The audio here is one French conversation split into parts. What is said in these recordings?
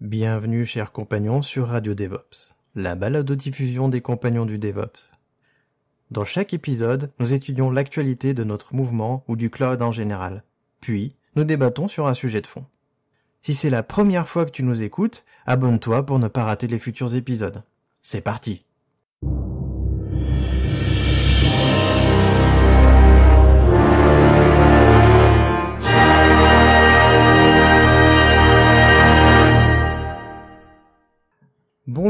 Bienvenue, chers compagnons, sur Radio DevOps, la balade de diffusion des compagnons du DevOps. Dans chaque épisode, nous étudions l'actualité de notre mouvement ou du cloud en général. Puis, nous débattons sur un sujet de fond. Si c'est la première fois que tu nous écoutes, abonne-toi pour ne pas rater les futurs épisodes. C'est parti!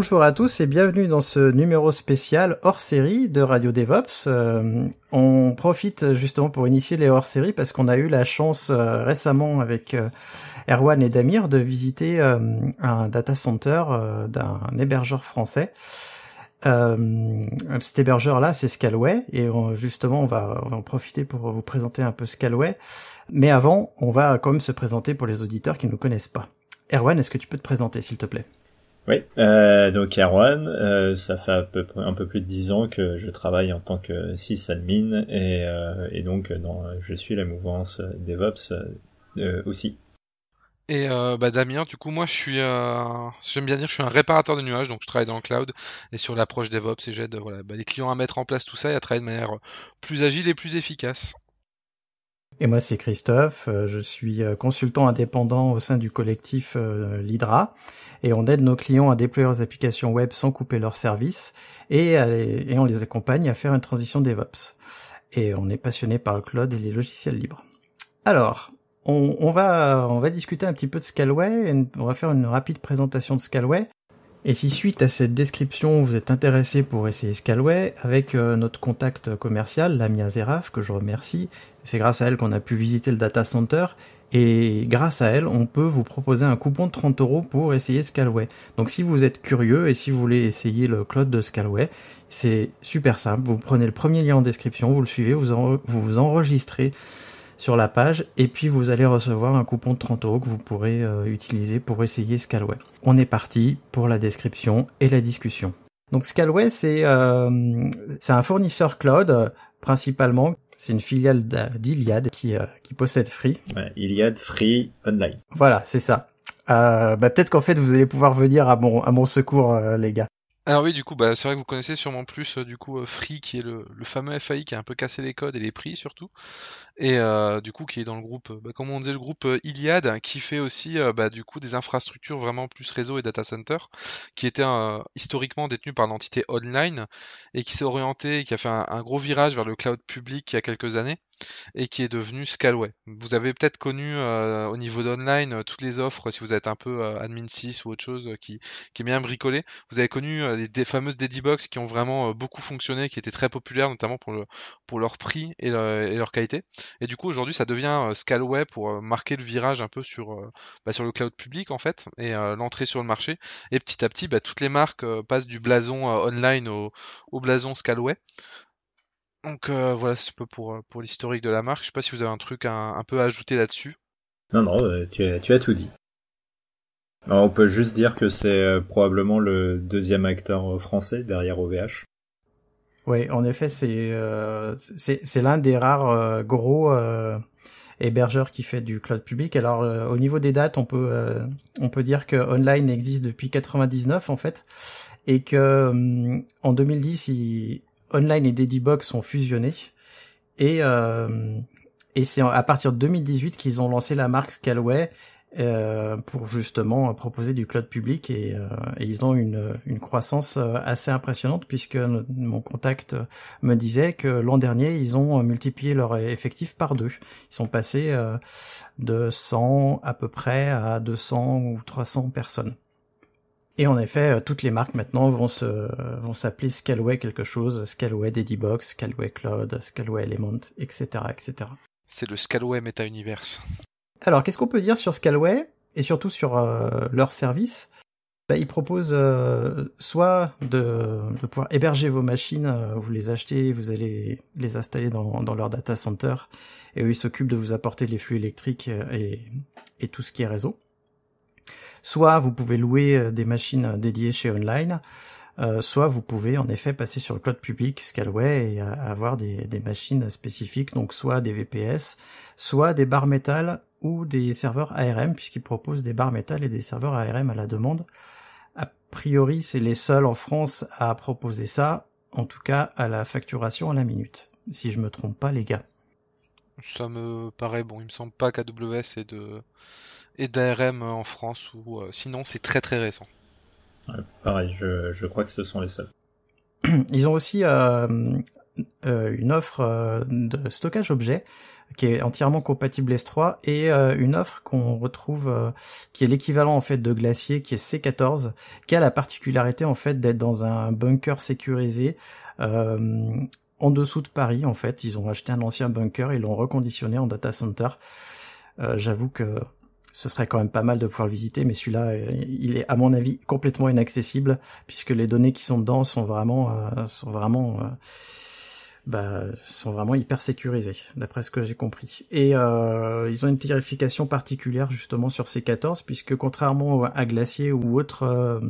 Bonjour à tous et bienvenue dans ce numéro spécial hors série de Radio DevOps. Euh, on profite justement pour initier les hors série parce qu'on a eu la chance euh, récemment avec euh, Erwan et Damir de visiter un data center d'un hébergeur français. cet hébergeur-là, c'est Scalway et justement, on va, on va en profiter pour vous présenter un peu Scalway. Mais avant, on va quand même se présenter pour les auditeurs qui ne nous connaissent pas. Erwan, est-ce que tu peux te présenter, s'il te plaît oui, euh, donc Erwan, euh, ça fait à un peu plus de dix ans que je travaille en tant que sysadmin et, euh, et donc euh, dans, je suis la mouvance DevOps aussi. Et bah Damien, du coup moi je suis, j'aime bien dire, je suis un réparateur de nuages, donc je travaille dans le cloud et sur l'approche DevOps et j'aide voilà, bah, les clients à mettre en place tout ça et à travailler de manière plus agile et plus efficace. Et moi, c'est Christophe. Euh, je suis euh, consultant indépendant au sein du collectif euh, Lydra et on aide nos clients à déployer leurs applications web sans couper leurs services et, on les accompagne à faire une transition DevOps. Et on est passionné par le cloud et les logiciels libres. Alors, on, va, discuter un petit peu de Scalway on va faire une rapide présentation de Scalway. Et si suite à cette description vous êtes intéressé pour essayer Scalway, avec notre contact commercial, Lamia Zeraf, que je remercie, c'est grâce à elle qu'on a pu visiter le data center et grâce à elle, on peut vous proposer un coupon de 30 euros pour essayer Scalway. Donc si vous êtes curieux et si vous voulez essayer le cloud de Scalway, c'est super simple. Vous prenez le premier lien en description, vous le suivez, vous vous, enregistrez sur la page et puis vous allez recevoir un coupon de 30 euros que vous pourrez euh, utiliser pour essayer Scalway. On est parti pour la description et la discussion. Donc Scalway, c'est euh, un fournisseur cloud euh, principalement c'est une filiale d'Iliad euh, qui, possède Free. Iliad Free Online. Voilà, c'est ça. Euh, bah peut-être qu'en fait vous allez pouvoir venir à mon à mon secours euh, les gars. Alors oui, du coup, bah, c'est vrai que vous connaissez sûrement plus euh, du coup euh, Free, qui est le, fameux FAI qui a un peu cassé les codes et les prix surtout, et euh, du coup qui est dans le groupe, bah, comme on disait, le groupe Iliad, qui fait aussi bah, du coup des infrastructures vraiment plus réseau et data center, qui était historiquement détenu par l'entité Online et qui s'est orienté, qui a fait un, gros virage vers le cloud public il y a quelques années et qui est devenu Scalway. Vous avez peut-être connu euh, au niveau d'online euh, toutes les offres, si vous êtes un peu euh, admin 6 ou autre chose qui, est bien bricolé. Vous avez connu les, fameuses Dedibox qui ont vraiment beaucoup fonctionné, qui étaient très populaires, notamment pour, leur prix et, leur qualité. Et du coup, aujourd'hui, ça devient Scalway pour marquer le virage un peu bah, sur, le cloud public, en fait, et l'entrée sur le marché. Et petit à petit, bah, toutes les marques passent du blason online au, au blason Scalway. Donc euh, voilà, c'est un peu pour, euh, pour l'historique de la marque. Je sais pas si vous avez un truc un, peu à ajouter là-dessus. Non, non, euh, tu as, tout dit. on peut juste dire que c'est probablement le deuxième acteur français derrière OVH. Oui, en effet, c'est c'est l'un des rares gros hébergeurs qui fait du cloud public. Alors au niveau des dates, on peut on peut dire que Online existe depuis 1999, en fait et qu'en 2010 il, Online et DediBox sont fusionnés. Et, euh, et c'est à partir de 2018 qu'ils ont lancé la marque Scalway euh, pour justement euh, proposer du cloud public et, et ils ont une, une croissance assez impressionnante puisque mon contact me disait que l'an dernier ils ont multiplié leur effectif par deux. Ils sont passés de 100 à peu près à 200 ou 300 personnes. Et en effet, euh, toutes les marques maintenant vont euh, s'appeler Scalway quelque chose, Scalway Box, Scalway Cloud, Scalway Element, etc., etc. C'est le Scalway Meta Universe. Alors, qu'est-ce qu'on peut dire sur Scalway et surtout sur euh, leur service bah, Ils proposent soit de, pouvoir héberger vos machines, vous les achetez, vous allez les installer dans, leur data center, et eux ils s'occupent de vous apporter les flux électriques et tout ce qui est réseau. Soit vous pouvez louer euh, des machines euh, dédiées chez Online, euh, soit vous pouvez en effet passer sur le cloud public Scalway et avoir des, machines spécifiques, donc soit des VPS, soit des barres métal ou des serveurs ARM, puisqu'ils proposent des barres métal et des serveurs ARM à la demande. A priori, c'est les seuls en France à proposer ça, en tout cas à la facturation à la minute, si je me trompe pas les gars. Ça me paraît bon, il me semble pas qu'AWS est de et d'ARM euh, en France, ou euh, sinon c'est très très récent. pareil, je, crois que ce sont les seuls. Ils ont aussi euh, une offre de stockage objet qui est entièrement compatible S3 et une offre qu'on retrouve qui est l'équivalent en fait de Glacier qui est C14 qui a la particularité en fait d'être dans un bunker sécurisé en dessous de Paris en fait ils ont acheté un ancien bunker et l'ont reconditionné en data center j'avoue que ce serait quand même pas mal de pouvoir le visiter, mais celui-là, euh, il est à mon avis complètement inaccessible puisque les données qui sont dedans sont vraiment, euh, sont vraiment euh, bah, sont vraiment hyper sécurisés, d'après ce que j'ai compris. Et euh, ils ont une tarification particulière justement sur ces 14, puisque contrairement à Glacier ou autres euh,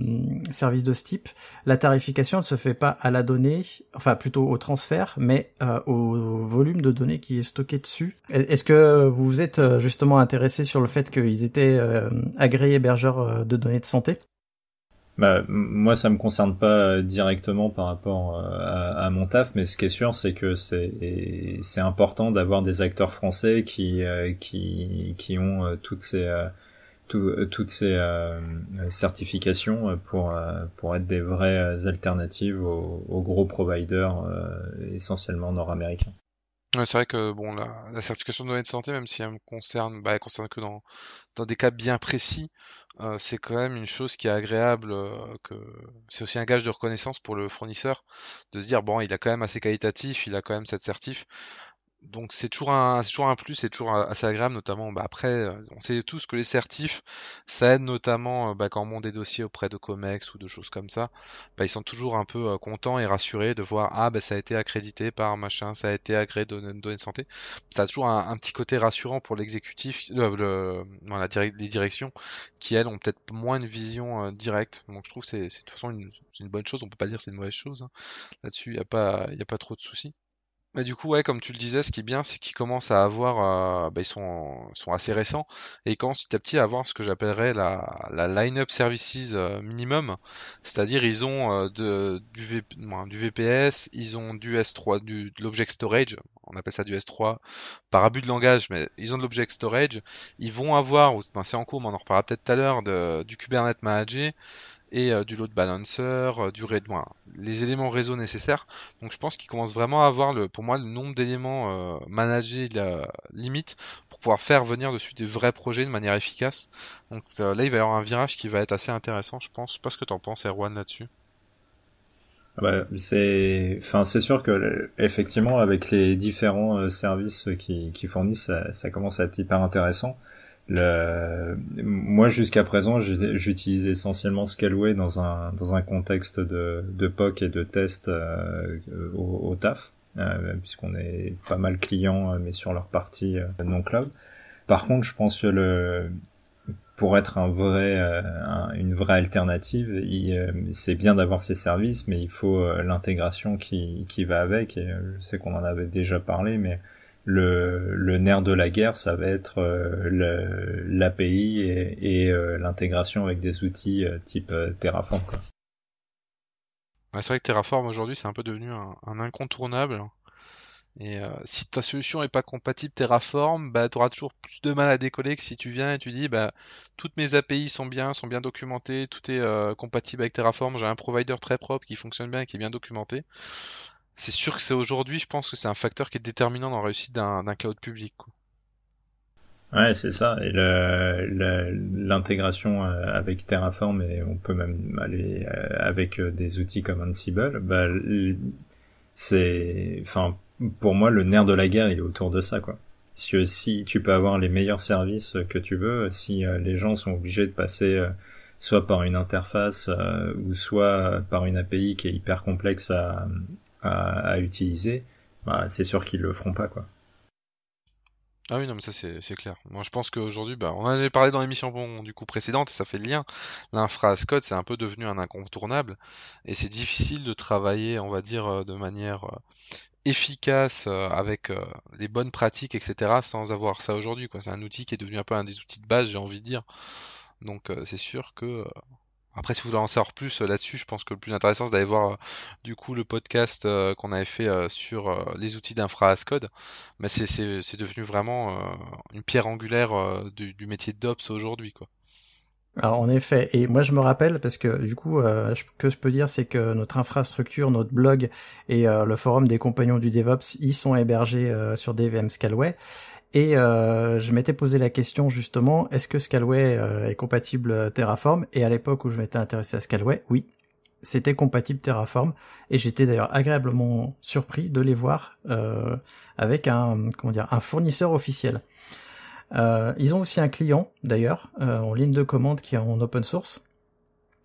services de ce type, la tarification ne se fait pas à la donnée, enfin plutôt au transfert, mais euh, au volume de données qui est stocké dessus. Est-ce que vous vous êtes justement intéressé sur le fait qu'ils étaient agréés hébergeurs de données de santé bah, moi, ça me concerne pas euh, directement par rapport euh, à, mon taf, mais ce qui est sûr, c'est que c'est important d'avoir des acteurs français qui euh, qui ont toutes ces toutes ces certifications pour pour être des vraies alternatives aux gros providers essentiellement nord-américains. Ouais, c'est vrai que bon, la, certification de données de santé, même si elle me concerne, bah, elle concerne que dans, des cas bien précis, euh, c'est quand même une chose qui est agréable, euh, que c'est aussi un gage de reconnaissance pour le fournisseur, de se dire bon, il a quand même assez qualitatif, il a quand même cette certif donc c'est toujours un c'est toujours un plus, c'est toujours assez agréable, notamment bah, après, euh, on sait tous que les certifs, ça aide notamment euh, bah, quand on monte des dossiers auprès de Comex ou de choses comme ça, bah, ils sont toujours un peu euh, contents et rassurés de voir ah bah ça a été accrédité par machin, ça a été agréé de données de santé. Ça a toujours un, petit côté rassurant pour l'exécutif, la les directions qui elles ont peut-être moins une vision directe. Donc je trouve que c'est de toute façon une, bonne chose, on peut pas dire c'est une mauvaise chose. Hein. Là-dessus, il n'y a, pas, y a pas trop de soucis. Mais du coup, ouais, comme tu le disais, ce qui est bien, c'est qu'ils commencent à avoir, euh, bah, ils sont, sont assez récents, et ils commencent petit à petit à avoir ce que j'appellerais la, la line-up services euh, minimum, c'est-à-dire ils ont euh, de, du, du VPS, ils ont du S3, du, de l'object storage, on appelle ça du S3 par abus de langage, mais ils ont de l'object storage, ils vont avoir, ben, c'est en cours, mais on en reparlera peut-être tout à l'heure, de, du Kubernetes manager, et euh, du load balancer, euh, du Redouin, les éléments réseau nécessaires. Donc je pense qu'il commence vraiment à avoir le, pour moi le nombre d'éléments euh, managés la limite pour pouvoir faire venir dessus des vrais projets de manière efficace. Donc là il va y avoir un virage qui va être assez intéressant, je pense. Je sais pas ce que t'en penses, Erwan, là-dessus. Ah bah, c'est, enfin, c'est sûr que effectivement, avec les différents services qui, fournissent, ça, commence à être hyper intéressant. Moi, jusqu'à présent, j'utilise essentiellement Scaleway dans un, dans un contexte de, de POC et de test euh, au, taf, euh, puisqu'on est pas mal client, euh, mais sur leur partie non cloud. Par contre, je pense que le, pour être un vrai, une vraie alternative, c'est bien d'avoir ces services, mais il faut l'intégration qui, qui va avec. Et je sais qu'on en avait déjà parlé, mais le, nerf de la guerre, ça va être euh, l'API et, euh, l'intégration avec des outils euh, type Terraform. c'est vrai que Terraform aujourd'hui, c'est un peu devenu un, incontournable. Et si ta solution n'est pas compatible Terraform, bah, tu auras toujours plus de mal à décoller que si tu viens et tu dis bah, toutes mes API sont bien, sont bien documentées, tout est compatible avec Terraform, j'ai un provider très propre qui fonctionne bien et qui est bien documenté c'est sûr que c'est aujourd'hui, je pense que c'est un facteur qui est déterminant dans la réussite d'un, cloud public. Quoi. Ouais, c'est ça. Et l'intégration euh, avec Terraform, et on peut même aller euh, avec euh, des outils comme Ansible, bah, c'est, enfin, pour moi, le nerf de la guerre, est autour de ça, quoi. Si, si tu peux avoir les meilleurs services que tu veux, si les gens sont obligés de passer soit par une interface ou soit par une API qui est hyper complexe à, à, utiliser, bah, c'est sûr qu'ils le feront pas quoi. Ah oui, non, mais ça c'est clair. Moi je pense qu'aujourd'hui, bah, on en avait parlé dans l'émission du coup précédente et ça fait le lien. L'infra code c'est un peu devenu un incontournable et c'est difficile de travailler, on va dire, euh, de manière euh, efficace euh, avec des bonnes pratiques, etc. sans avoir ça aujourd'hui. C'est un outil qui est devenu un peu un des outils de base, j'ai envie de dire. Donc c'est sûr que après, si vous voulez en savoir plus euh, là-dessus, je pense que le plus intéressant, c'est d'aller voir euh, du coup le podcast euh, qu'on avait fait sur les outils d'infra code. Mais c'est devenu vraiment une pierre angulaire du, métier de DOPS aujourd'hui, quoi. Alors, en effet, et moi je me rappelle parce que du coup, que je peux dire, c'est que notre infrastructure, notre blog et le forum des compagnons du DevOps y sont hébergés sur DVM Scalway. Et euh, je m'étais posé la question justement, est-ce que Scalway euh, est compatible euh, Terraform Et à l'époque où je m'étais intéressé à Scalway, oui, c'était compatible Terraform. Et j'étais d'ailleurs agréablement surpris de les voir avec un comment dire un fournisseur officiel. ils ont aussi un client d'ailleurs en ligne de commande qui est en open source.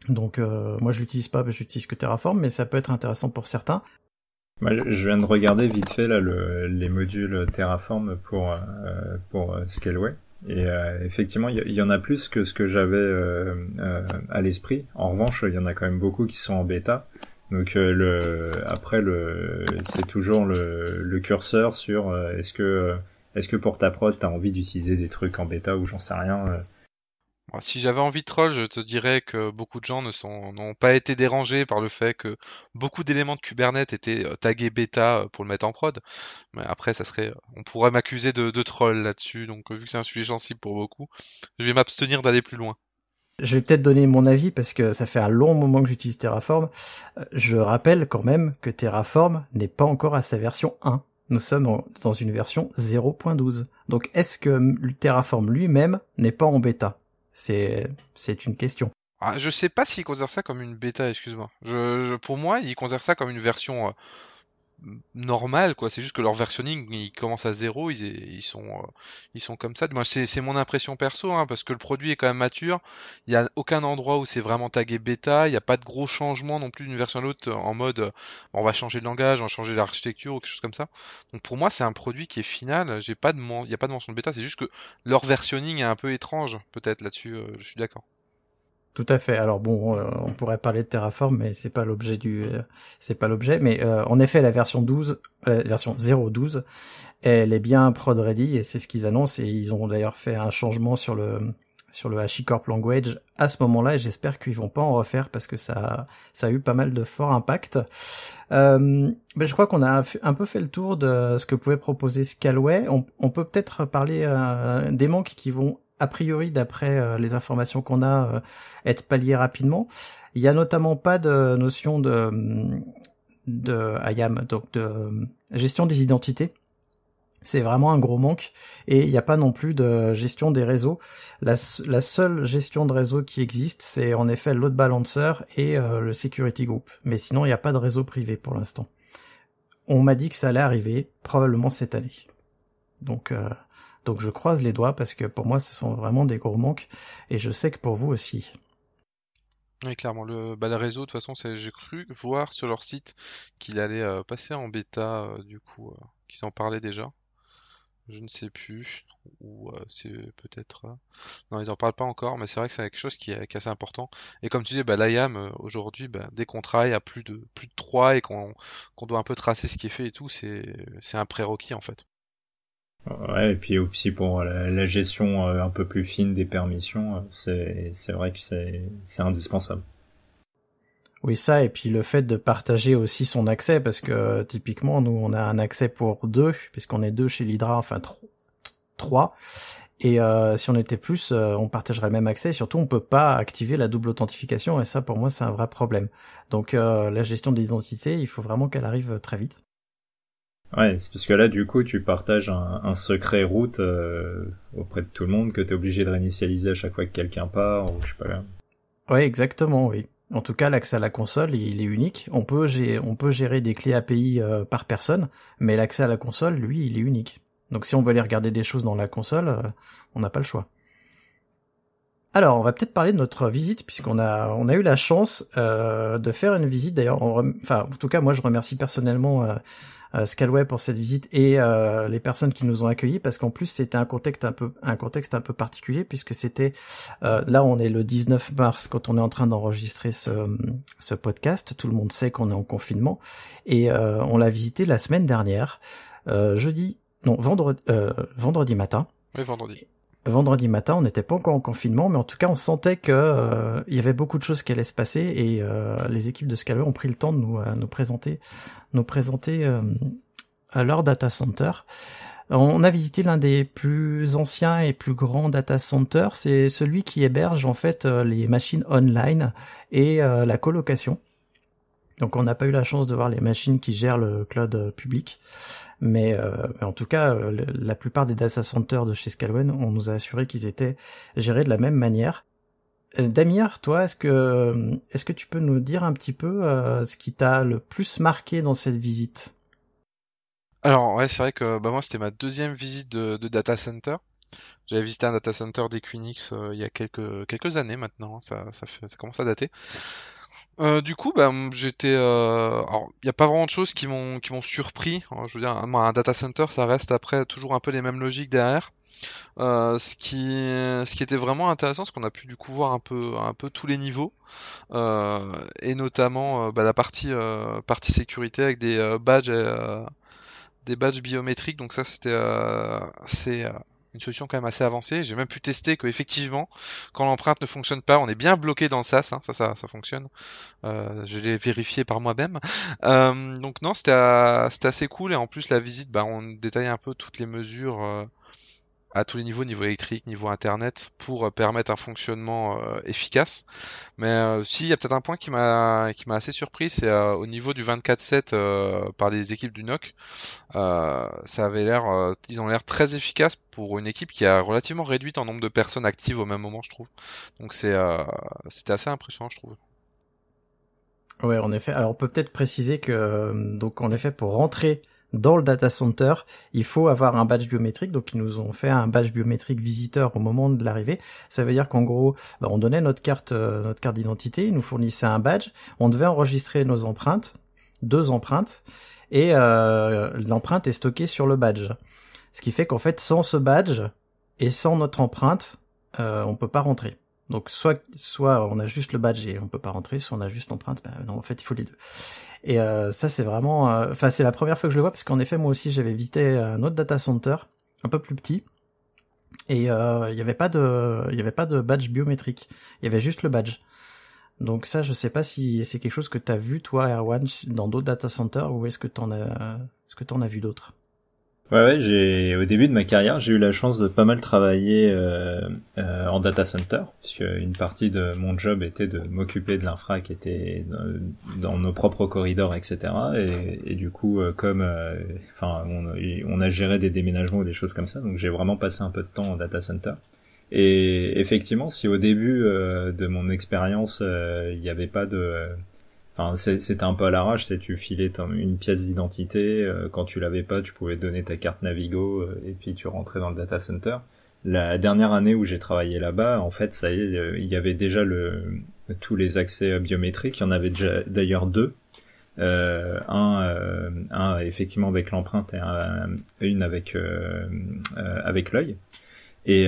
Donc moi je l'utilise pas, j'utilise que Terraform, mais ça peut être intéressant pour certains je viens de regarder vite fait là le, les modules Terraform pour euh, pour euh, Scaleway et euh, effectivement il y, en a plus que ce que j'avais à l'esprit. En revanche, il y en a quand même beaucoup qui sont en bêta. Donc le après le c'est toujours le, curseur sur est-ce que est-ce que pour ta prod t'as envie d'utiliser des trucs en bêta ou j'en sais rien si j'avais envie de troll, je te dirais que beaucoup de gens ne sont, n'ont pas été dérangés par le fait que beaucoup d'éléments de Kubernetes étaient euh, tagués bêta euh, pour le mettre en prod. Mais après, ça serait, euh, on pourrait m'accuser de, de troll là-dessus. Donc, vu que c'est un sujet sensible pour beaucoup, je vais m'abstenir d'aller plus loin. Je vais peut-être donner mon avis parce que ça fait un long moment que j'utilise Terraform. Je rappelle quand même que Terraform n'est pas encore à sa version 1. Nous sommes dans une version 0.12. Donc est-ce que Terraform lui-même n'est pas en bêta c'est une question. Ah, je sais pas s'il considère ça comme une bêta, excuse-moi. pour moi, ils considère ça comme une version euh, normal quoi c'est juste que leur versionning ils commencent à zéro ils, sont euh, ils sont comme ça moi c'est mon impression perso hein, parce que le produit est quand même mature il n'y a aucun endroit où c'est vraiment tagué bêta il n'y a pas de gros changements non plus d'une version à l'autre euh, en mode euh, on va changer de langage on va changer l'architecture ou quelque chose comme ça donc pour moi c'est un produit qui est final j'ai pas de il n'y a pas de mention de bêta c'est juste que leur versionning est un peu étrange peut-être là-dessus je suis d'accord tout à fait. Alors bon, euh, on pourrait parler de Terraform, mais c'est pas l'objet du, euh, c'est pas l'objet. Mais euh, en effet, la version 12, la version 0.12, elle est bien prod ready et c'est ce qu'ils annoncent. Et ils ont d'ailleurs fait un changement sur le sur le HashiCorp language à ce moment-là. Et j'espère qu'ils vont pas en refaire parce que ça ça a eu pas mal de forts impact. mais ben, je crois qu'on a un peu fait le tour de ce que pouvait proposer Scalway. on peut peut-être parler des manques qui vont a priori, d'après euh, les informations qu'on a, euh, être palié rapidement. Il n'y a notamment pas de notion de, hum, de IAM, donc de hum, gestion des identités. C'est vraiment un gros manque. Et il n'y a pas non plus de gestion des réseaux. La, seule gestion de réseau qui existe, c'est en effet l'autre balancer et euh, le security group. Mais sinon, il n'y a pas de réseau privé pour l'instant. On m'a dit que ça allait arriver, probablement cette année. Donc, donc je croise les doigts parce que pour moi ce sont vraiment des gros manques et je sais que pour vous aussi. Oui, clairement. Le, bah, réseau, de toute façon, j'ai cru voir sur leur site qu'il allait euh, passer en bêta, euh, du coup, euh, qu'ils en parlaient déjà. Je ne sais plus. Ou c'est peut-être. Non, ils n'en parlent pas encore, mais c'est vrai que c'est quelque chose qui est, assez important. Et comme tu dis, bah, l'IAM, aujourd'hui, bah, dès qu'on travaille à plus de, plus de 3 et qu'on doit un peu tracer ce qui est fait et tout, c'est un prérequis en fait. Ouais, et puis aussi pour la, gestion euh, un peu plus fine des permissions, euh, c'est vrai que c'est indispensable. Oui, ça, et puis le fait de partager aussi son accès, parce que typiquement, nous, on a un accès pour deux, puisqu'on est deux chez l'Hydra, enfin trois. Et euh, si on était plus, euh, on partagerait le même accès. Et surtout, on peut pas activer la double authentification, et ça, pour moi, c'est un vrai problème. Donc, la gestion des identités, il faut vraiment qu'elle arrive très vite. Ouais, c'est parce que là, du coup, tu partages un, secret route euh, auprès de tout le monde que tu es obligé de réinitialiser à chaque fois que quelqu'un part, ou je sais pas. Ouais, exactement, oui. En tout cas, l'accès à la console, il est unique. On peut, gérer, on peut gérer des clés API euh, par personne, mais l'accès à la console, lui, il est unique. Donc si on veut aller regarder des choses dans la console, euh, on n'a pas le choix. Alors, on va peut-être parler de notre visite, puisqu'on a, on a eu la chance de faire une visite. D'ailleurs, enfin, en tout cas, moi, je remercie personnellement euh, Scalway pour cette visite et euh, les personnes qui nous ont accueillis parce qu'en plus c'était un contexte un peu un contexte un peu particulier puisque c'était euh, là on est le 19 mars quand on est en train d'enregistrer ce, ce podcast tout le monde sait qu'on est en confinement et on l'a visité la semaine dernière jeudi non vendredi vendredi matin oui, vendredi vendredi matin, on n'était pas encore en confinement, mais en tout cas, on sentait qu'il euh, y avait beaucoup de choses qui allaient se passer et euh, les équipes de Scaler ont pris le temps de nous, euh, nous présenter, nous présenter à leur data center. On a visité l'un des plus anciens et plus grands data centers. C'est celui qui héberge en fait les machines online et la colocation. Donc on n'a pas eu la chance de voir les machines qui gèrent le cloud public. Euh, mais, en tout cas, euh, la plupart des data centers de chez Scalwen, on nous a assuré qu'ils étaient gérés de la même manière. Euh, Damir, toi, est-ce que est-ce que tu peux nous dire un petit peu ce qui t'a le plus marqué dans cette visite Alors ouais, c'est vrai que bah, moi c'était ma deuxième visite de, de data center. J'avais visité un data center d'Equinix il y a quelques quelques années maintenant. Ça ça, fait, ça commence à dater. Euh, du coup, bah, j'étais. Euh... Alors, il n'y a pas vraiment de choses qui m'ont qui m'ont surpris. Hein, je veux dire, un, data center, ça reste après toujours un peu les mêmes logiques derrière. Euh, ce qui ce qui était vraiment intéressant, c'est qu'on a pu du coup voir un peu un peu tous les niveaux euh, et notamment bah, la partie partie sécurité avec des badges des badges biométriques. Donc ça, c'était c'est une solution quand même assez avancée. J'ai même pu tester que effectivement, quand l'empreinte ne fonctionne pas, on est bien bloqué dans le SAS. Hein. ça, ça, ça fonctionne. Euh, je l'ai vérifié par moi-même. Euh, donc non, euh, c'était assez cool et en plus la visite, bah, on détaille un peu toutes les mesures à tous les niveaux, niveau électrique, niveau internet, pour euh, permettre un fonctionnement euh, efficace. Mais euh, si, il y a peut-être un point qui m'a qui m'a assez surpris, c'est au niveau du 24/7 par les équipes du NOC. ça avait l'air, ils ont l'air très efficaces pour une équipe qui a relativement réduite en nombre de personnes actives au même moment, je trouve. Donc c'est c'était assez impressionnant, je trouve. Ouais, en effet. Alors on peut peut-être préciser que donc en effet pour rentrer dans le data center, il faut avoir un badge biométrique. Donc ils nous ont fait un badge biométrique visiteur au moment de l'arrivée. Ça veut dire qu'en gros, bah, on donnait notre carte, euh, notre carte d'identité, ils nous fournissaient un badge, on devait enregistrer nos empreintes, deux empreintes, et euh, l'empreinte est stockée sur le badge. Ce qui fait qu'en fait, sans ce badge et sans notre empreinte, on euh, on peut pas rentrer. Donc soit soit on a juste le badge et on peut pas rentrer, soit on a juste l'empreinte. Ben non, en fait, il faut les deux. Et euh, ça, c'est vraiment, euh, enfin, c'est la première fois que je le vois parce qu'en effet, moi aussi, j'avais visité euh, un autre data center, un peu plus petit, et il n'y avait pas de il y avait pas de badge biométrique il y avait juste le badge donc ça je sais pas si c'est quelque chose que t'as vu toi Erwan dans d'autres data centers ou est-ce que t'en as est-ce que t'en as vu d'autres Ouais, j'ai au début de ma carrière, j'ai eu la chance de pas mal travailler euh, euh, en data center, puisque une partie de mon job était de m'occuper de l'infra qui était euh, dans, nos propres corridors, etc. Et, du coup, comme, enfin, on, on, a géré des déménagements ou des choses comme ça, donc j'ai vraiment passé un peu de temps en data center. Et effectivement, si au début de mon expérience, il n'y avait pas de Enfin, c'était un peu à l'arrache, c'est tu filais une pièce d'identité, euh, quand tu l'avais pas, tu pouvais donner ta carte Navigo euh, et puis tu rentrais dans le data center. La dernière année où j'ai travaillé là-bas, en fait, ça y euh, il y avait déjà le, tous les accès biométriques. Il y en avait déjà d'ailleurs deux. Euh, un, effectivement avec l'empreinte et une avec avec l'œil. Et,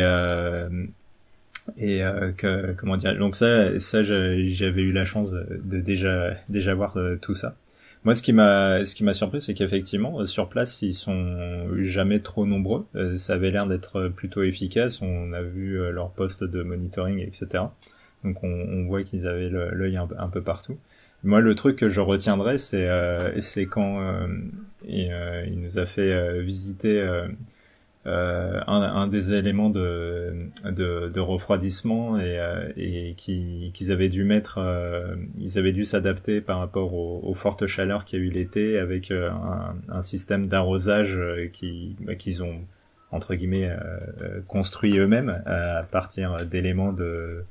et euh, que comment dire donc ça ça j'avais eu la chance de déjà déjà voir euh, tout ça moi ce qui m'a ce qui m'a surpris c'est qu'effectivement euh, sur place ils sont jamais trop nombreux euh, ça avait l'air d'être plutôt efficace on a vu leur poste de monitoring etc donc on, voit qu'ils avaient l'œil un, peu partout moi le truc que je retiendrai c'est c'est quand il, nous a fait visiter euh, un, un, des éléments de, de, de refroidissement et, euh, et et qu'ils avaient dû mettre, euh, ils avaient dû s'adapter par rapport aux, fortes chaleurs qu'il y a eu l'été avec un, un, système d'arrosage bah, qu'ils ont entre guillemets construit eux-mêmes à partir d'éléments de,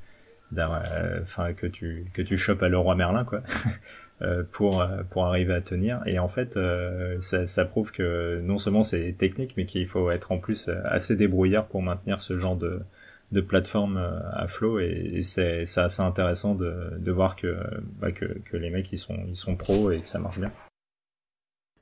enfin que tu que tu chopes à Leroy Merlin quoi. Euh, pour euh, pour arriver à tenir. Et en fait, euh, ça, ça, prouve que non seulement c'est technique, mais qu'il faut être en plus assez débrouillard pour maintenir ce genre de de plateforme à flot et, c'est c'est assez intéressant de, de voir que, bah, que, que les mecs ils sont ils sont pros et que ça marche bien.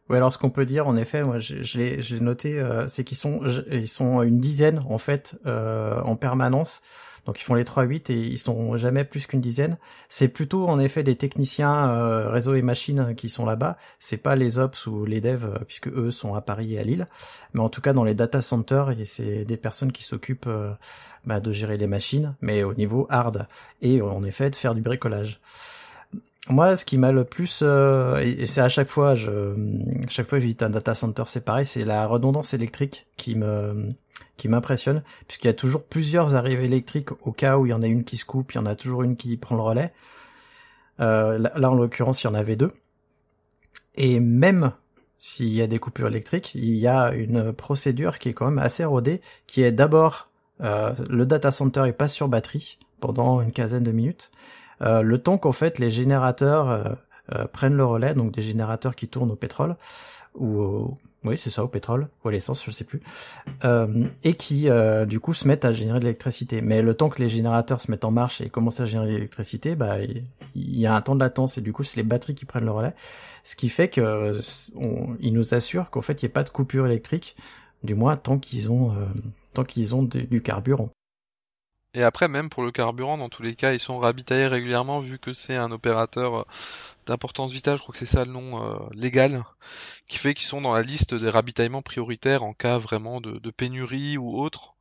Oui, alors ce qu'on peut dire, en effet, moi j'ai noté, c'est qu'ils sont, ils sont une dizaine en fait en permanence donc ils font les 3-8 et ils sont jamais plus qu'une dizaine. C'est plutôt en effet des techniciens euh, réseau et machines qui sont là-bas. C'est pas les ops ou les devs euh, puisque eux sont à Paris et à Lille. Mais en tout cas dans les data centers, c'est des personnes qui s'occupent euh, bah, de gérer les machines, mais au niveau hard et en effet de faire du bricolage moi, ce qui m'a le plus, et, c'est à chaque fois, je, chaque fois, un data center, c'est pareil, c'est la redondance électrique qui me, qui m'impressionne, puisqu'il y a toujours plusieurs arrivées électriques au cas où il y en a une qui se coupe, il y en a toujours une qui prend le relais. Euh, là, en l'occurrence, il y en avait deux. Et même s'il y a des coupures électriques, il y a une procédure qui est quand même assez rodée, qui est d'abord euh, le data center est pas sur batterie pendant une quinzaine de minutes, euh, le temps qu'en fait les générateurs prennent le relais, donc des générateurs qui tournent au pétrole ou au, oui, c'est ça, au pétrole ou à l'essence, je ne sais plus, euh, et qui euh, du coup se mettent à générer de l'électricité. Mais le temps que les générateurs se mettent en marche et commencent à générer de l'électricité, bah il y, a un temps de latence et du coup c'est les batteries qui prennent le relais, ce qui fait que ils nous assurent qu'en fait il n'y ait pas de coupure électrique, du moins tant qu'ils ont euh, tant qu'ils ont du carburant. Et après, même pour le carburant, dans tous les cas, ils sont ravitaillés régulièrement vu que c'est un opérateur d'importance vitale, je crois que c'est ça le nom euh, légal, qui fait qu'ils sont dans la liste des ravitaillements prioritaires en cas vraiment de, pénurie ou autre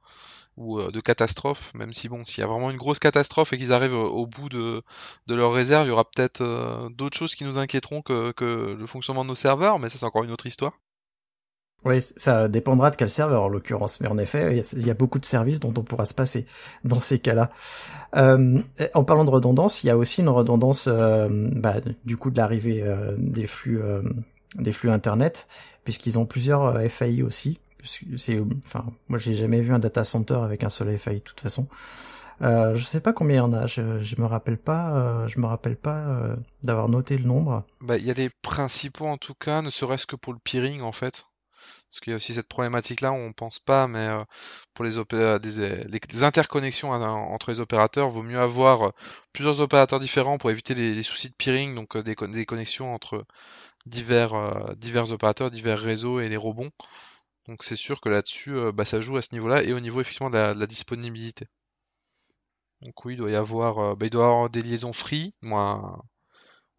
ou euh, de catastrophe, même si bon, s'il y a vraiment une grosse catastrophe et qu'ils arrivent au bout de, leur réserve, il y aura peut-être euh, d'autres choses qui nous inquiéteront que, que, le fonctionnement de nos serveurs, mais ça c'est encore une autre histoire. Oui, ça dépendra de quel serveur en l'occurrence, mais en effet, il y, a beaucoup de services dont on pourra se passer dans ces cas-là. Euh, en parlant de redondance, il y a aussi une redondance euh, bah, du coup de l'arrivée euh, des flux euh, des flux internet, puisqu'ils ont plusieurs FAI aussi. C'est, enfin, moi j'ai jamais vu un data center avec un seul FAI de toute façon. Euh, je sais pas combien il y en a. Je, je me rappelle pas. je me rappelle pas d'avoir noté le nombre. Bah, il y a des principaux en tout cas, ne serait-ce que pour le peering en fait. Parce qu'il y a aussi cette problématique-là, on ne pense pas, mais euh, pour euh, euh, les, des, interconnexions hein, entre les opérateurs, vaut mieux avoir plusieurs opérateurs différents pour éviter les, soucis de peering, donc des, connexions entre divers, divers opérateurs, divers réseaux et les rebonds. Donc c'est sûr que là-dessus, bah, ça joue à ce niveau-là et au niveau effectivement de la, disponibilité. Donc oui, il doit y avoir, bah, il doit avoir des liaisons free, moi,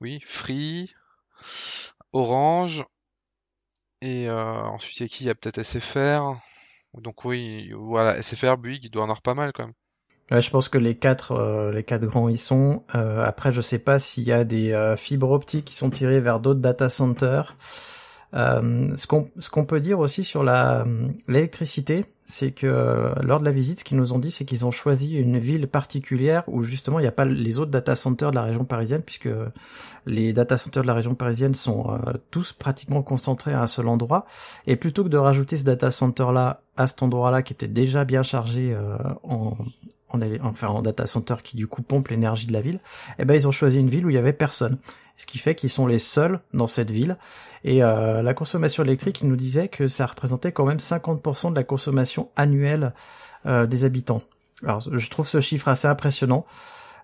oui, free, orange, et euh, ensuite, il y a qui Il y a peut-être SFR. Donc oui, voilà, SFR, Bouygues, il doit en avoir pas mal quand même. je pense que les quatre, euh, les quatre grands y sont. Euh, après, je sais pas s'il y a des fibres optiques qui sont tirées vers d'autres data centers. ce qu'on ce peut dire aussi sur la l'électricité, c'est que euh, lors de la visite, ce qu'ils nous ont dit, c'est qu'ils ont choisi une ville particulière où justement il n'y a pas les autres data centers de la région parisienne, puisque euh, les data centers de la région parisienne sont euh, tous pratiquement concentrés à un seul endroit. Et plutôt que de rajouter ce data center là à cet endroit là qui était déjà bien chargé en, enfin en data center qui du coup pompe l'énergie de la ville, eh ben ils ont choisi une ville où il y avait personne. Ce qui fait qu'ils sont les seuls dans cette ville. Et euh, la consommation électrique, ils nous disaient que ça représentait quand même 50% de la consommation annuelle euh, des habitants. Alors je trouve ce chiffre assez impressionnant.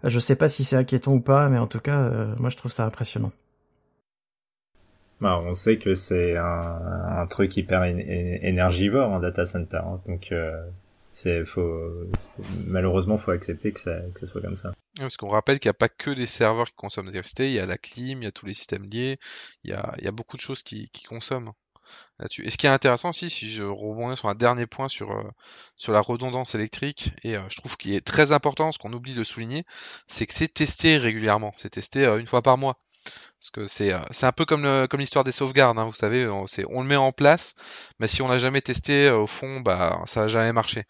Je sais pas si c'est inquiétant ou pas, mais en tout cas, euh, moi je trouve ça impressionnant. Bah, on sait que c'est un, truc hyper énergivore un data center, hein. donc c'est faut malheureusement faut accepter que ça, soit comme ça. Parce qu'on rappelle qu'il n'y a pas que des serveurs qui consomment l'électricité, il y a la clim, il y a tous les systèmes liés, il y a, beaucoup de choses qui, consomment là-dessus. Et ce qui est intéressant aussi, si je rebondis sur un dernier point sur, euh, sur la redondance électrique, et euh, je trouve qu'il est très important, ce qu'on oublie de souligner, c'est que c'est testé régulièrement, c'est testé euh, une fois par mois. Parce que euh, c'est un peu comme l'histoire des sauvegardes, hein, vous savez, on, le met en place, mais si on l'a jamais testé, euh, au fond, bah, ça n'a jamais marché.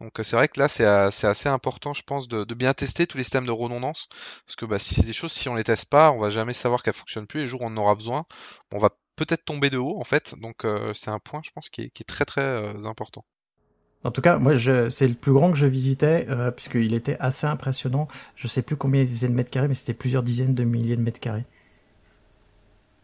Donc euh, c'est vrai que là c'est assez important je pense de, bien tester tous les systèmes de redondance parce que bah, si c'est des choses si on les teste pas on va jamais savoir qu'elles fonctionnent plus et le jour où on en aura besoin on va peut-être tomber de haut en fait donc c'est un point je pense qui est, très très important. En tout cas, moi, c'est le plus grand que je visitais, euh, puisqu'il était assez impressionnant. Je sais plus combien il faisait de mètres carrés, mais c'était plusieurs dizaines de milliers de mètres carrés.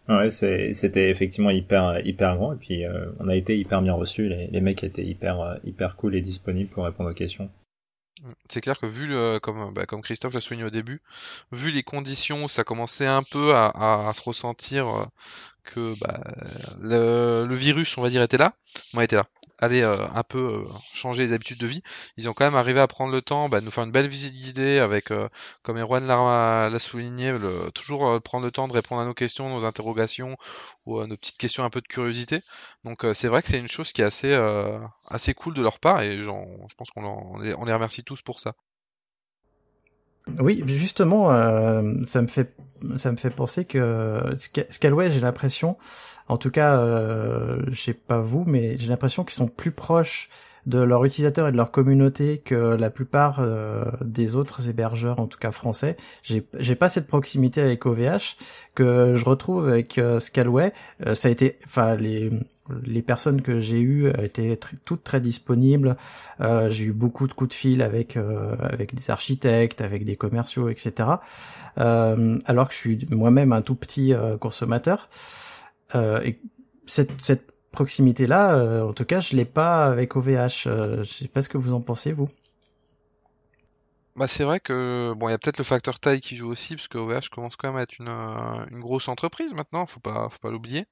Ah ouais, c'était effectivement hyper hyper grand et puis euh, on a été hyper bien reçus. Les, mecs étaient hyper euh, hyper cool et disponibles pour répondre aux questions. C'est clair que vu le, comme bah, comme Christophe l'a souligné au début, vu les conditions, ça commençait un peu à, se ressentir que bah, le, le, virus, on va dire, était là. Moi, était là aller euh, un peu euh, changer les habitudes de vie, ils ont quand même arrivé à prendre le temps bah, de nous faire une belle visite guidée avec, euh, comme Erwan l'a souligné, toujours prendre le temps de répondre à nos questions, nos interrogations ou à nos petites questions un peu de curiosité. Donc c'est vrai que c'est une chose qui est assez, assez cool de leur part et je pense qu'on les, on les remercie tous pour ça. Oui, justement, ça me fait ça me fait penser que ouais j'ai l'impression, en tout cas, euh, je sais pas vous, mais j'ai l'impression qu'ils sont plus proches de leurs utilisateurs et de leur communauté que la plupart euh, des autres hébergeurs, en tout cas français. J'ai pas cette proximité avec OVH que je retrouve avec euh, Scalway. Euh, ça a été, enfin les les personnes que j'ai eues étaient toutes très disponibles. Euh, j'ai eu beaucoup de coups de fil avec avec des architectes, avec des commerciaux, etc. Euh, alors que je suis moi-même un tout petit consommateur. Euh, et cette, proximité-là, euh, en tout cas, je l'ai pas avec OVH. Euh, je sais pas ce que vous en pensez, vous. Bah c'est vrai que bon, il y a peut-être le facteur taille qui joue aussi, parce que OVH commence quand même à être une, grosse entreprise maintenant, faut pas, faut pas l'oublier.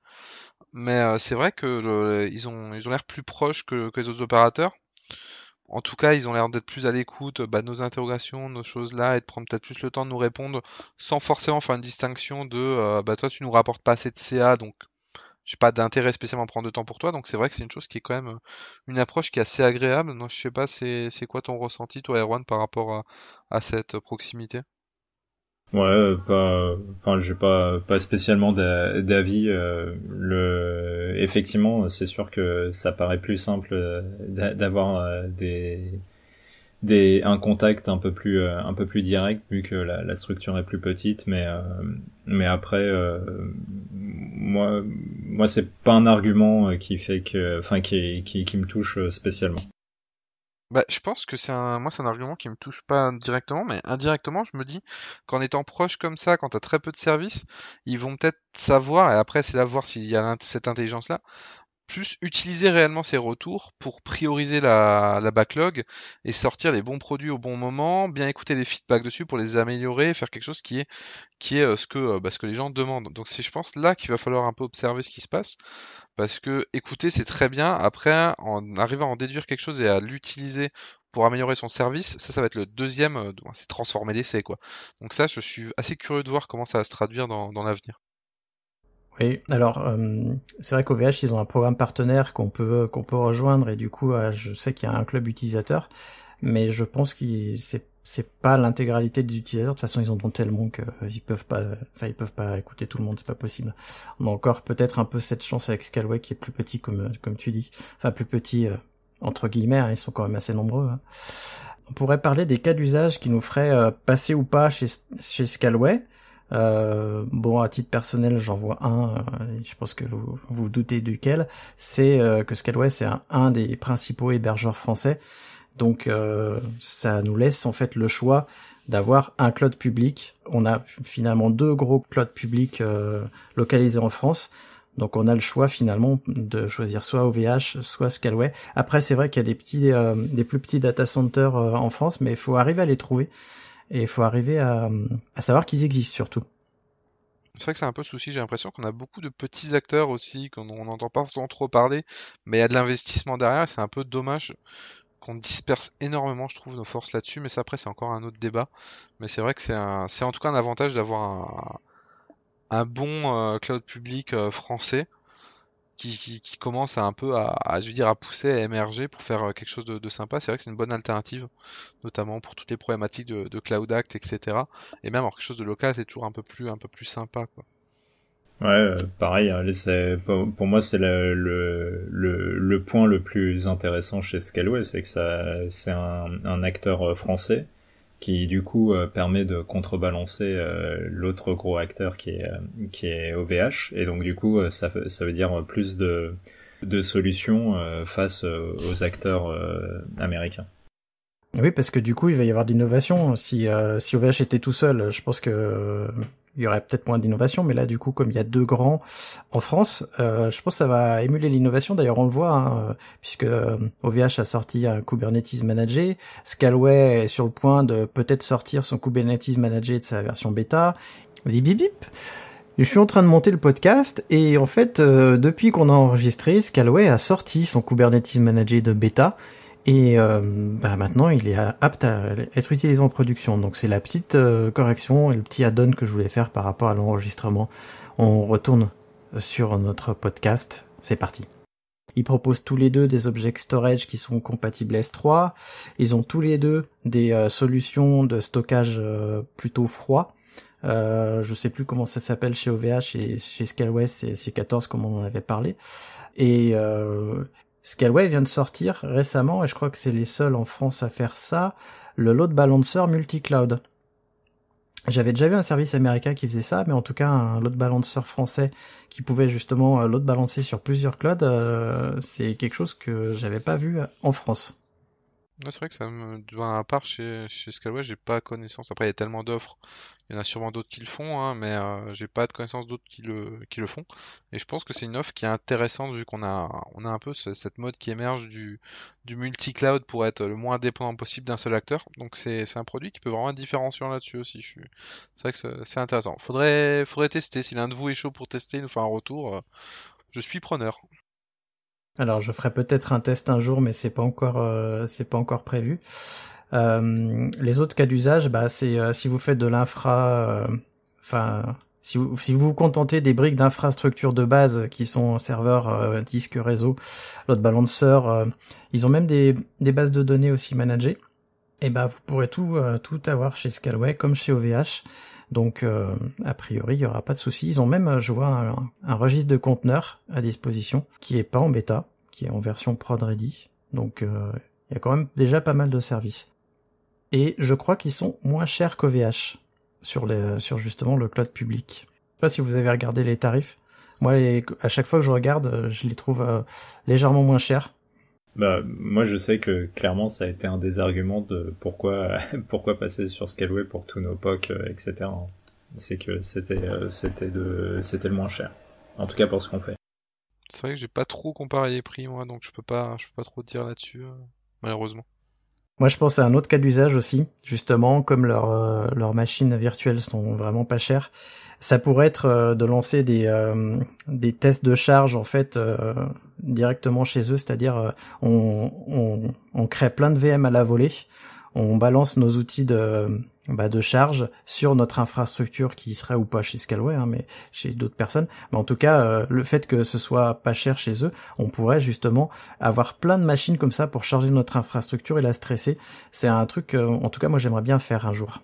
Mais c'est vrai que ils ont ils ont l'air plus proches que, les autres opérateurs. En tout cas, ils ont l'air d'être plus à l'écoute bah, de nos interrogations, nos choses là, et de prendre peut-être plus le temps de nous répondre, sans forcément faire une distinction de bah toi tu nous rapportes pas assez de CA, donc j'ai pas d'intérêt spécialement à prendre de temps pour toi. Donc c'est vrai que c'est une chose qui est quand même euh, une approche qui est assez agréable. Donc je sais pas, c'est, quoi ton ressenti, toi, Erwan, par rapport à, cette euh, proximité Ouais, euh, pas, enfin, j'ai pas, pas spécialement d'avis. le, effectivement, c'est sûr que ça paraît plus simple d'avoir des des, un contact un peu plus euh, un peu plus direct vu que la, structure est plus petite mais euh, mais après euh, moi moi c'est pas un argument qui fait que enfin qui, qui, me touche spécialement bah, je pense que c'est un, moi, c'est un argument qui me touche pas directement, mais indirectement, je me dis qu'en étant proche comme ça, quand t'as très peu de services, ils vont peut-être savoir, et après, c'est à voir s'il y a cette intelligence-là, plus utiliser réellement ces retours pour prioriser la, backlog et sortir les bons produits au bon moment, bien écouter les feedbacks dessus pour les améliorer, faire quelque chose qui est, qui est euh, ce, que, euh, bah, que les gens demandent. Donc c'est je pense là qu'il va falloir un peu observer ce qui se passe, parce que écouter c'est très bien, après en arrivant à en déduire quelque chose et à l'utiliser pour améliorer son service, ça ça va être le deuxième, euh, c'est transformer l'essai quoi. Donc ça je suis assez curieux de voir comment ça va se traduire dans l'avenir. Oui, alors euh, c'est vrai qu'au ils ont un programme partenaire qu'on peut qu'on peut rejoindre et du coup, euh, je sais qu'il y a un club utilisateur, mais je pense que c'est c'est pas l'intégralité des utilisateurs. De toute façon, ils en ont tellement qu'ils euh, ils peuvent pas, enfin ils peuvent pas écouter tout le monde, c'est pas possible. On a encore peut-être un peu cette chance avec Scalway qui est plus petit comme comme tu dis, enfin plus petit entre guillemets, hein, ils sont quand même assez nombreux. Hein. On pourrait parler des cas d'usage qui nous feraient passer ou pas chez chez Scalway. Euh, bon, à titre personnel, j'en vois un, euh, je pense que vous vous doutez duquel, c'est euh, que Scaleway c'est un, des principaux hébergeurs français. Donc ça nous laisse en fait le choix d'avoir un cloud public. On a finalement deux gros clouds publics localisés en France. Donc on a le choix finalement de choisir soit OVH, soit Scaleway Après c'est vrai qu'il y a des petits, des plus petits data centers en France, mais il faut arriver à les trouver et il faut arriver à, savoir qu'ils existent surtout. C'est vrai que c'est un peu le souci, j'ai l'impression qu'on a beaucoup de petits acteurs aussi, qu'on n'entend pas trop parler, mais il y a de l'investissement derrière, c'est un peu dommage qu'on disperse énormément, je trouve, nos forces là-dessus, mais ça après c'est encore un autre débat. Mais c'est vrai que c'est en tout cas un avantage d'avoir un, bon euh, cloud public euh, français, qui, commence à un peu à, je veux dire, à pousser, à émerger pour faire euh, quelque chose de, sympa. C'est vrai que c'est une bonne alternative, notamment pour toutes les problématiques de, Cloud Act, etc. Et même alors, quelque chose de local, c'est toujours un peu plus, un peu plus sympa. Quoi. Ouais, euh, pareil, hein, pour, moi c'est le, le, le, point le plus intéressant chez Scaleway, c'est que ça c'est un, acteur euh, français qui du coup euh, permet de contrebalancer euh, l'autre gros acteur qui est euh, qui est OVH et donc du coup ça ça veut dire plus de solutions face aux acteurs américains. Oui, parce que du coup, il va y avoir d'innovation. Si, si OVH était tout seul, je pense que il y aurait peut-être moins d'innovation, mais là, du coup, comme il y a deux grands en France, euh, je pense que ça va émuler l'innovation. D'ailleurs, on le voit, hein, euh, puisque OVH euh, a sorti un Kubernetes Manager, Scalway est sur le point de peut-être sortir son Kubernetes Manager de sa version bêta. Bip bip Je suis en train de monter le podcast et en fait, depuis qu'on a enregistré, Scalway a sorti son Kubernetes Manager de bêta. Et euh, bah, maintenant, il est apte à être utilisé en production. Donc c'est la petite euh, correction et le petit add-on que je voulais faire par rapport à l'enregistrement. On retourne sur notre podcast. C'est parti. Ils proposent tous les deux des objets storage qui sont compatibles S3. Ils ont tous les deux des euh, solutions de stockage plutôt froid. Euh, je sais plus comment ça s'appelle chez OVH et chez Scaleway, c'est 14 comme on en avait parlé. Et Scaleway vient de sortir récemment, et je crois que c'est les seuls en France à faire ça, le load balancer multi-cloud. J'avais déjà vu un service américain qui faisait ça, mais en tout cas un load balancer français qui pouvait justement euh, load balancer sur plusieurs clouds, euh, c'est quelque chose que j'avais pas vu en France. Ouais, c'est vrai que ça me. doit, ben, à part chez, chez Scalway, j'ai pas connaissance. Après, il y a tellement d'offres. Il y en a sûrement d'autres qui le font, hein, mais euh, j'ai pas de connaissance d'autres qui le, qui le font. Et je pense que c'est une offre qui est intéressante vu qu'on a, on a un peu cette mode qui émerge du, du multi-cloud pour être le moins dépendant possible d'un seul acteur. Donc c'est, c'est un produit qui peut vraiment être différenciant là-dessus aussi. Je suis... C'est vrai que c'est, intéressant. Faudrait, faudrait tester. Si l'un de vous est chaud pour tester, il nous fait un retour. Euh, je suis preneur. Alors je ferai peut-être un test un jour, mais c'est pas encore euh, c'est pas encore prévu. Euh, les autres cas d'usage, bah c'est euh, si vous faites de l'infra, enfin si vous si vous, vous contentez des briques d'infrastructure de base qui sont serveurs, disque, réseau, load balancer, ils ont même des, des bases de données aussi managées. Et eh bah vous pourrez tout tout avoir chez Scalway comme chez OVH. Donc, euh, a priori, il n'y aura pas de soucis. Ils ont même, euh, je vois, un, registre de conteneurs à disposition qui est pas en bêta, qui est en version prod ready. Donc, euh, il y a quand même déjà pas mal de services. Et je crois qu'ils sont moins chers qu'OVH sur, sur justement le cloud public. Je sais pas si vous avez regardé les tarifs. Moi, à chaque fois que je regarde, je les trouve légèrement moins chers bah, moi, je sais que clairement, ça a été un des arguments de pourquoi, pourquoi passer sur Scaleway pour tous nos pocs, euh, etc. Hein. C'est que c'était, euh, c'était, de, c'était le moins cher. En tout cas, pour ce qu'on fait. C'est vrai que j'ai pas trop comparé les prix, moi, donc je peux pas, je peux pas trop dire là-dessus, euh, malheureusement. Moi, je pense à un autre cas d'usage aussi, justement, comme leurs euh, machines virtuelles sont vraiment pas chères, ça pourrait être euh, de lancer des euh, des tests de charge en fait directement chez eux, c'est-à-dire on crée plein de VM à la volée, on balance nos outils de bah, de charge sur notre infrastructure qui serait ou pas chez Scalway, hein, mais chez d'autres personnes. Mais en tout cas, euh, le fait que ce soit pas cher chez eux, on pourrait justement avoir plein de machines comme ça pour charger notre infrastructure et la stresser. C'est un truc, en tout cas, moi j'aimerais bien faire un jour.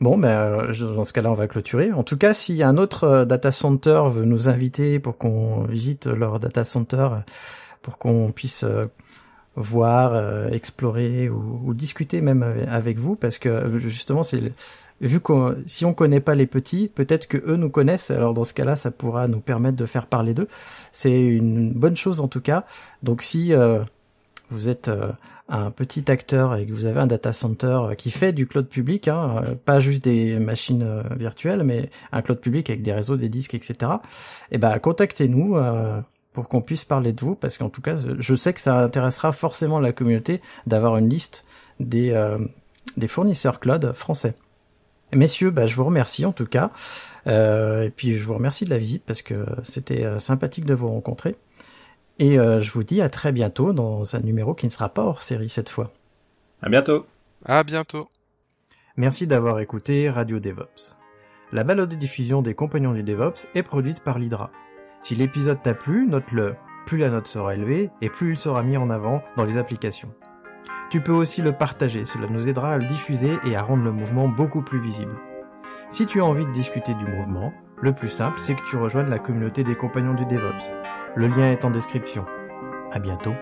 Bon, mais ben, euh, dans ce cas-là, on va clôturer. En tout cas, si un autre euh, data center veut nous inviter pour qu'on visite leur data center, pour qu'on puisse voir, euh, explorer ou, discuter même avec vous, parce que justement, c'est vu qu'on si on connaît pas les petits, peut-être que eux nous connaissent. Alors dans ce cas-là, ça pourra nous permettre de faire parler d'eux. C'est une bonne chose en tout cas. Donc si euh, vous êtes euh, un petit acteur et que vous avez un data center qui fait du cloud public, hein, pas juste des machines virtuelles, mais un cloud public avec des réseaux, des disques, etc. Eh ben contactez-nous pour qu'on puisse parler de vous, parce qu'en tout cas, je sais que ça intéressera forcément la communauté d'avoir une liste des, euh, des fournisseurs cloud français. messieurs, bah, je vous remercie en tout cas, euh, et puis je vous remercie de la visite parce que c'était euh, sympathique de vous rencontrer. Et je vous dis à très bientôt dans un numéro qui ne sera pas hors série cette fois. À bientôt. À bientôt. Merci d'avoir écouté Radio DevOps. La balade de diffusion des Compagnons du DevOps est produite par l'Hydra. Si l'épisode t'a plu, note-le. Plus la note sera élevée et plus il sera mis en avant dans les applications. Tu peux aussi le partager, cela nous aidera à le diffuser et à rendre le mouvement beaucoup plus visible. Si tu as envie de discuter du mouvement, le plus simple, c'est que tu rejoignes la communauté des compagnons du DevOps. Le lien est en description. À bientôt.